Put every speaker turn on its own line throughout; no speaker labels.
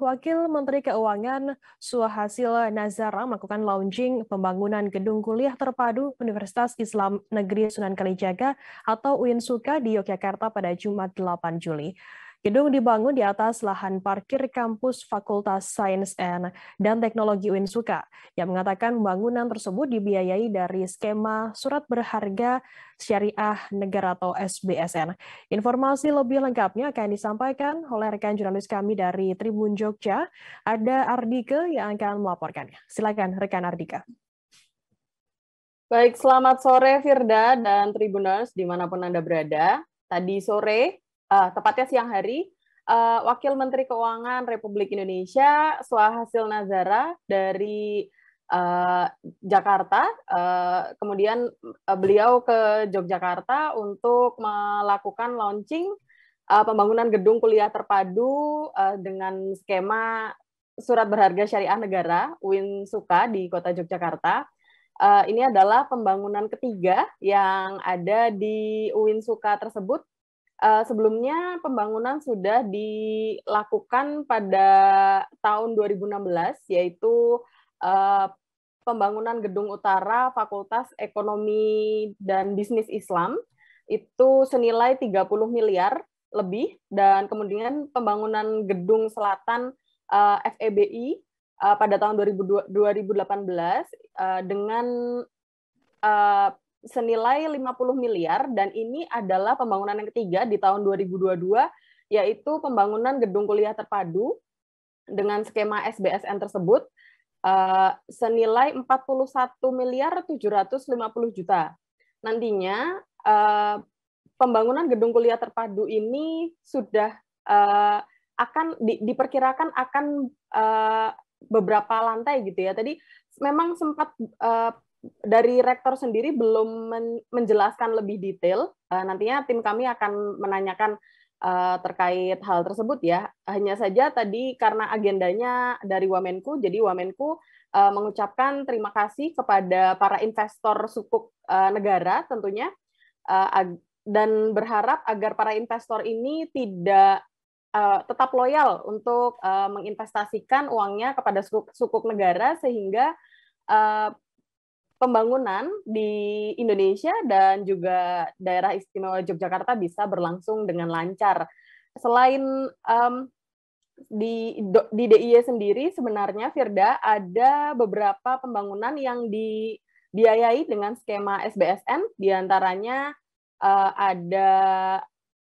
Wakil Menteri Keuangan Suhasil Nazara melakukan launching pembangunan gedung kuliah terpadu Universitas Islam Negeri Sunan Kalijaga atau UIN Suka di Yogyakarta pada Jumat 8 Juli. Gedung dibangun di atas lahan parkir kampus Fakultas Sains dan Teknologi Winsuka yang mengatakan pembangunan tersebut dibiayai dari skema surat berharga syariah negara atau SBSN. Informasi lebih lengkapnya akan disampaikan oleh rekan jurnalis kami dari Tribun Jogja, ada Ardika yang akan melaporkannya. Silakan rekan Ardika.
Baik, selamat sore Firda dan Tribuners dimanapun Anda berada. Tadi sore, uh, tepatnya siang hari, uh, Wakil Menteri Keuangan Republik Indonesia Suhasil Nazara dari uh, Jakarta, uh, kemudian uh, beliau ke Yogyakarta untuk melakukan launching uh, pembangunan gedung kuliah terpadu uh, dengan skema surat berharga syariah negara Win Suka di Kota Yogyakarta. Uh, ini adalah pembangunan ketiga yang ada di Uin Suka tersebut uh, sebelumnya pembangunan sudah dilakukan pada tahun 2016 yaitu uh, pembangunan gedung utara Fakultas Ekonomi dan Bisnis Islam itu senilai 30 miliar lebih dan kemudian pembangunan gedung selatan uh, eh, FEBI uh, pada tahun 2018 uh, dengan uh, senilai 50 miliar dan ini adalah pembangunan yang ketiga di tahun 2022 yaitu pembangunan gedung kuliah terpadu dengan skema SBSN tersebut uh, senilai 41 miliar 750 juta. Nantinya eh, pembangunan gedung kuliah terpadu ini sudah eh, akan diperkirakan akan beberapa lantai gitu ya. Tadi memang sempat dari rektor sendiri belum menjelaskan lebih detail. Eh, nantinya tim kami akan menanyakan eh, terkait hal tersebut ya. Hanya saja tadi karena agendanya dari Wamenku, jadi Wamenku eh, mengucapkan terima kasih kepada para investor sukuk negara tentunya dan berharap agar para investor ini tidak tetap loyal untuk menginvestasikan uangnya kepada sukuk, negara sehingga pembangunan di Indonesia dan juga daerah istimewa Yogyakarta bisa berlangsung dengan lancar. Selain um, di di DIY sendiri sebenarnya Firda ada beberapa pembangunan yang dibiayai dengan skema SBSN diantaranya uh, e, ada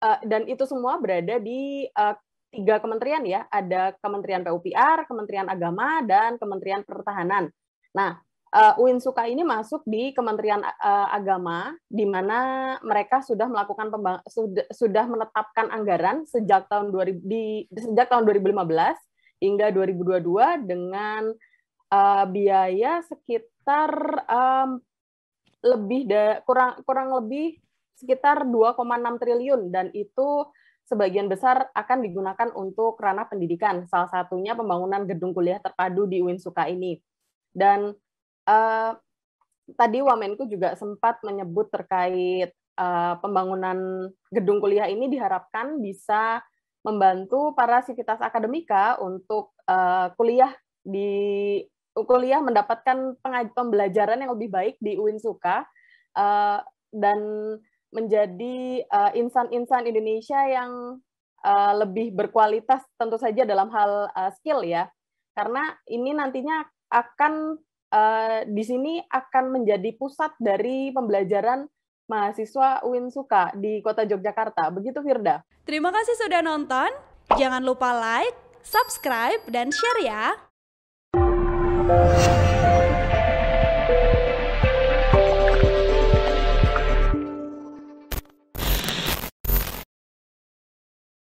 uh, dan itu semua berada di uh, tiga kementerian ya ada Kementerian PUPR, Kementerian Agama dan Kementerian Pertahanan. Nah uh, UIN Suka ini masuk di Kementerian uh, Agama, di mana mereka sudah melakukan pembang sudah, sudah menetapkan anggaran sejak tahun 2000 di sejak tahun 2015 hingga 2022 dengan uh, biaya sekitar um, lebih da, kurang kurang lebih sekitar 2,6 triliun dan itu sebagian besar akan digunakan untuk ranah pendidikan, salah satunya pembangunan gedung kuliah terpadu di UIN Suka ini. Dan Eh, tadi Wamenku juga sempat menyebut terkait uh, pembangunan gedung kuliah ini diharapkan bisa membantu para sivitas akademika untuk uh, kuliah di kuliah mendapatkan pembelajaran yang lebih baik di UIN Suka uh, dan menjadi insan-insan uh, Indonesia yang uh, lebih berkualitas tentu saja dalam hal uh, skill ya karena ini nantinya akan Eh, di sini akan menjadi pusat dari pembelajaran mahasiswa UIN Suka di Kota Yogyakarta. Begitu Firda.
Terima kasih sudah nonton. Jangan lupa like, subscribe, dan share ya.